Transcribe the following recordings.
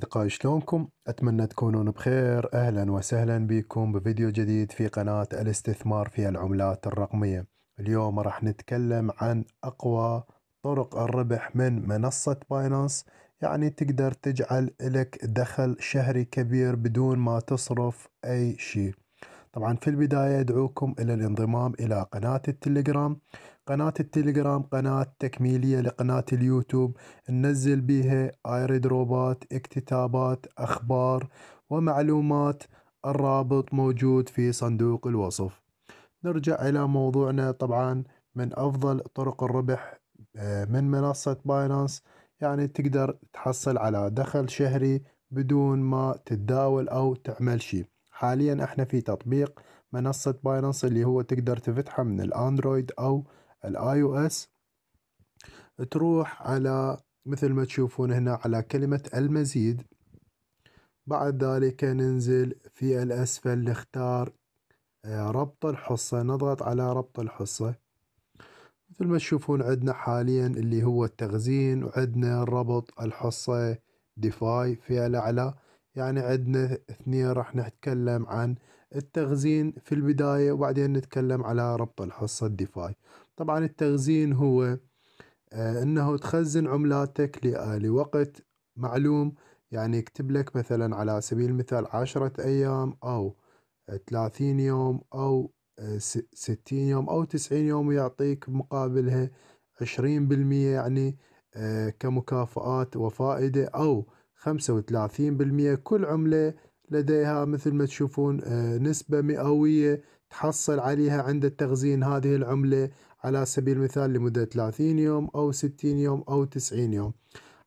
أصدقائي شلونكم؟ أتمنى تكونون بخير أهلا وسهلا بكم بفيديو جديد في قناة الاستثمار في العملات الرقمية اليوم راح نتكلم عن أقوى طرق الربح من منصة باينانس يعني تقدر تجعل لك دخل شهري كبير بدون ما تصرف أي شيء طبعا في البداية أدعوكم إلى الانضمام إلى قناة التليجرام قناة التليجرام قناة تكميلية لقناة اليوتيوب ننزل بيها ايردروبات اكتتابات اخبار ومعلومات الرابط موجود في صندوق الوصف نرجع الى موضوعنا طبعا من افضل طرق الربح آه، من منصة باينانس يعني تقدر تحصل على دخل شهري بدون ما تتداول او تعمل شيء حاليا احنا في تطبيق منصة باينانس اللي هو تقدر تفتحه من الاندرويد او الاي او اس تروح على مثل ما تشوفون هنا على كلمة المزيد بعد ذلك ننزل في الأسفل نختار آه، ربط الحصة نضغط على ربط الحصة مثل ما تشوفون عندنا حاليا اللي هو التخزين وعندنا ربط الحصة ديفاي في الأعلى يعني عندنا اثنين راح نتكلم عن التخزين في البداية وبعدين نتكلم على ربط الحصة ديفاي طبعا التخزين هو آه، انه تخزن عملاتك لوقت معلوم يعني يكتب لك مثلا على سبيل المثال عشرة ايام او ثلاثين يوم او آه، ستين يوم او تسعين يوم ويعطيك مقابلها عشرين بالمية يعني آه، كمكافآت وفائدة او خمسة وثلاثين بالمية كل عملة لديها مثل ما تشوفون نسبة مئوية تحصل عليها عند التخزين هذه العملة على سبيل المثال لمدة 30 يوم أو 60 يوم أو 90 يوم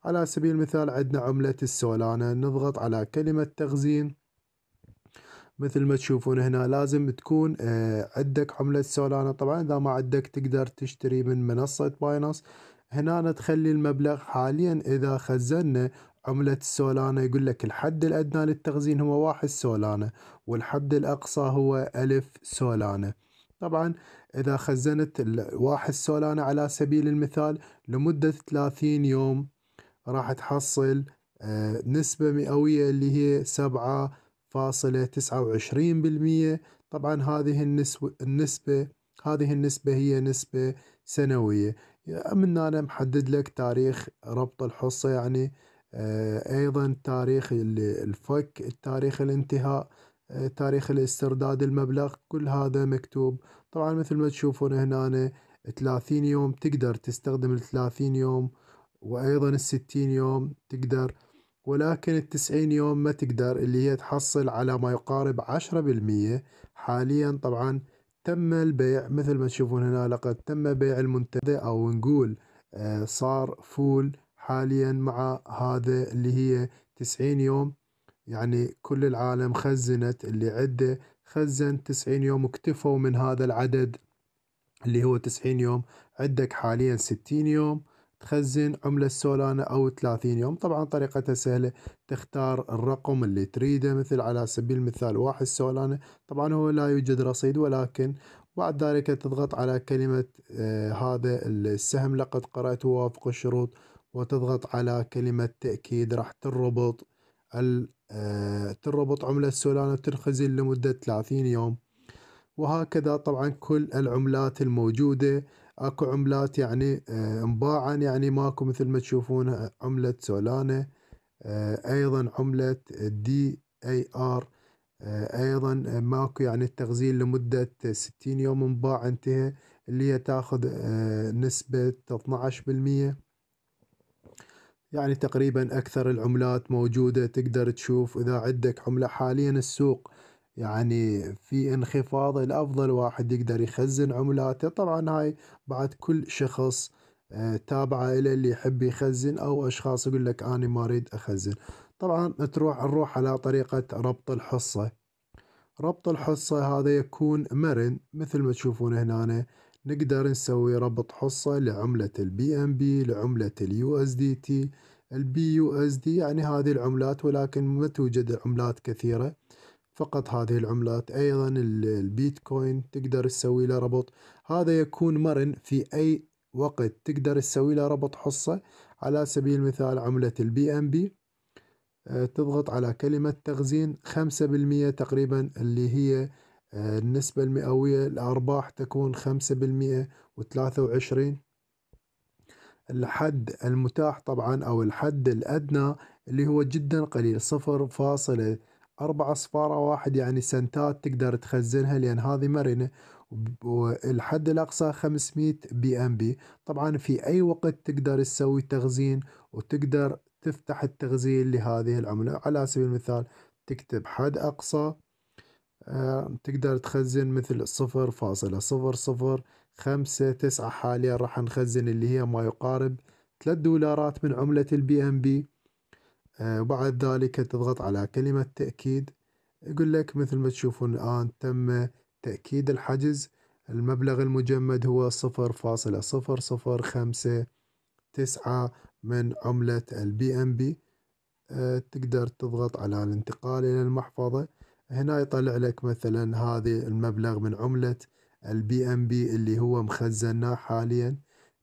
على سبيل المثال عندنا عملة السولانة نضغط على كلمة تخزين مثل ما تشوفون هنا لازم تكون آه، عندك عملة سولانا طبعا إذا ما عندك تقدر تشتري من منصة باينانس هنا تخلي المبلغ حاليا إذا خزنا عملة السولانا يقول لك الحد الأدنى للتخزين هو واحد سولانا والحد الأقصى هو ألف سولانا طبعا إذا خزنت واحد سولانا على سبيل المثال لمدة 30 يوم راح تحصل آه، نسبة مئوية اللي هي سبعة فاصلة تسعة وعشرين بالمية طبعا هذه النسبة هذه النسبة هي نسبة سنوية من أنا محدد لك تاريخ ربط الحصة يعني آه، أيضا تاريخ الفك تاريخ الانتهاء آه، تاريخ الاسترداد المبلغ كل هذا مكتوب طبعا مثل ما تشوفون هنا 30 يوم تقدر تستخدم ال 30 يوم وأيضا ال 60 يوم تقدر ولكن ال 90 يوم ما تقدر اللي هي تحصل على ما يقارب 10% حاليا طبعا تم البيع مثل ما تشوفون هنا لقد تم بيع المنتدى أو نقول آه، صار فول حاليا مع هذا اللي هي تسعين يوم يعني كل العالم خزنت اللي عده خزن تسعين يوم واكتفوا من هذا العدد اللي هو تسعين يوم عندك حاليا ستين يوم تخزن عملة سولانا أو ثلاثين يوم طبعا طريقتها سهلة تختار الرقم اللي تريده مثل على سبيل المثال واحد سولانا طبعا هو لا يوجد رصيد ولكن بعد ذلك تضغط على كلمة آه هذا السهم لقد قرأت وافق الشروط وتضغط على كلمة تأكيد راح تنربط آه، تربط عملة سولانا وتنخزن لمدة 30 يوم وهكذا طبعا كل العملات الموجودة اكو عملات يعني آه، انباعا يعني ماكو مثل ما تشوفون آه، عملة سولانا ايضا عملة دي اي ار ايضا ماكو يعني التخزين لمدة 60 يوم انباع انتهى اللي هي تاخذ نسبة 12% يعني تقريبا أكثر العملات موجودة تقدر تشوف إذا عندك عملة حاليا السوق يعني في انخفاض الأفضل واحد يقدر يخزن عملاته طبعا هاي بعد كل شخص آه، تابعة إلى اللي يحب يخزن أو أشخاص يقول لك أنا ما أريد أخزن طبعا تروح نروح على طريقة ربط الحصة ربط الحصة هذا يكون مرن مثل ما تشوفون هنا نقدر نسوي ربط حصة لعملة البي ام بي لعملة اليو اس دي تي البي يو اس دي يعني هذه العملات ولكن ما توجد عملات كثيرة فقط هذه العملات ايضا البيتكوين تقدر تسوي له ربط هذا يكون مرن في اي وقت تقدر تسوي له ربط حصة على سبيل المثال عملة البي ام آه، بي تضغط على كلمة تخزين خمسة بالمية تقريبا اللي هي آه، النسبة المئوية الأرباح تكون خمسة بالمئة وثلاثة وعشرين الحد المتاح طبعا أو الحد الأدنى اللي هو جدا قليل صفر فاصلة أربعة صفارة واحد يعني سنتات تقدر تخزنها لأن هذه مرنة والحد الأقصى 500 بي أم بي طبعا في أي وقت تقدر تسوي تخزين وتقدر تفتح التخزين لهذه العملة على سبيل المثال تكتب حد أقصى آه، تقدر تخزن مثل صفر فاصلة صفر صفر خمسة تسعة حاليا راح نخزن اللي هي ما يقارب ثلاث دولارات من عملة البي ام آه، بي وبعد ذلك تضغط على كلمة تأكيد يقول لك مثل ما تشوفون الآن تم تأكيد الحجز المبلغ المجمد هو صفر فاصلة صفر صفر خمسة تسعة من عملة البي ام آه، بي تقدر تضغط على الانتقال إلى المحفظة هنا يطلع لك مثلا هذه المبلغ من عملة البي ام بي اللي هو مخزناه حاليا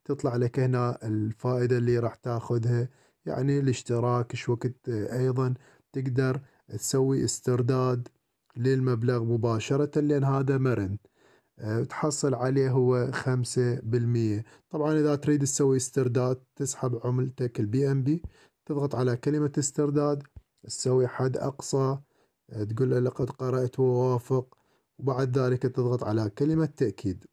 تطلع لك هنا الفائدة اللي راح تاخذها يعني الاشتراك ايش وقت آه، ايضا تقدر تسوي استرداد للمبلغ مباشرة لأن هذا مرن آه، تحصل عليه هو خمسة بالمية طبعا إذا تريد تسوي استرداد تسحب عملتك البي ام بي تضغط على كلمة استرداد تسوي حد أقصى تقول له لقد قرأت ووافق وبعد ذلك تضغط على كلمة تأكيد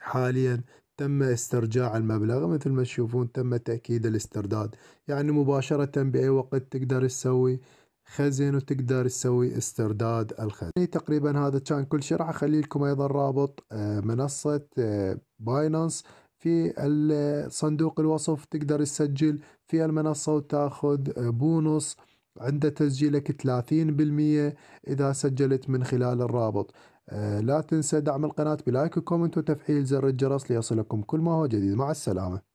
حاليا تم استرجاع المبلغ مثل ما تشوفون تم تأكيد الاسترداد يعني مباشرة بأي وقت تقدر تسوي خزن وتقدر تسوي استرداد الخزن يعني تقريبا هذا كان كل شيء راح اخلي لكم ايضا رابط آه، منصة باينانس آه، في صندوق الوصف تقدر تسجل في المنصة وتاخذ آه، بونص عند تسجيلك 30% إذا سجلت من خلال الرابط آه، لا تنسى دعم القناة بلايك وكومنت وتفعيل زر الجرس ليصلكم كل ما هو جديد مع السلامة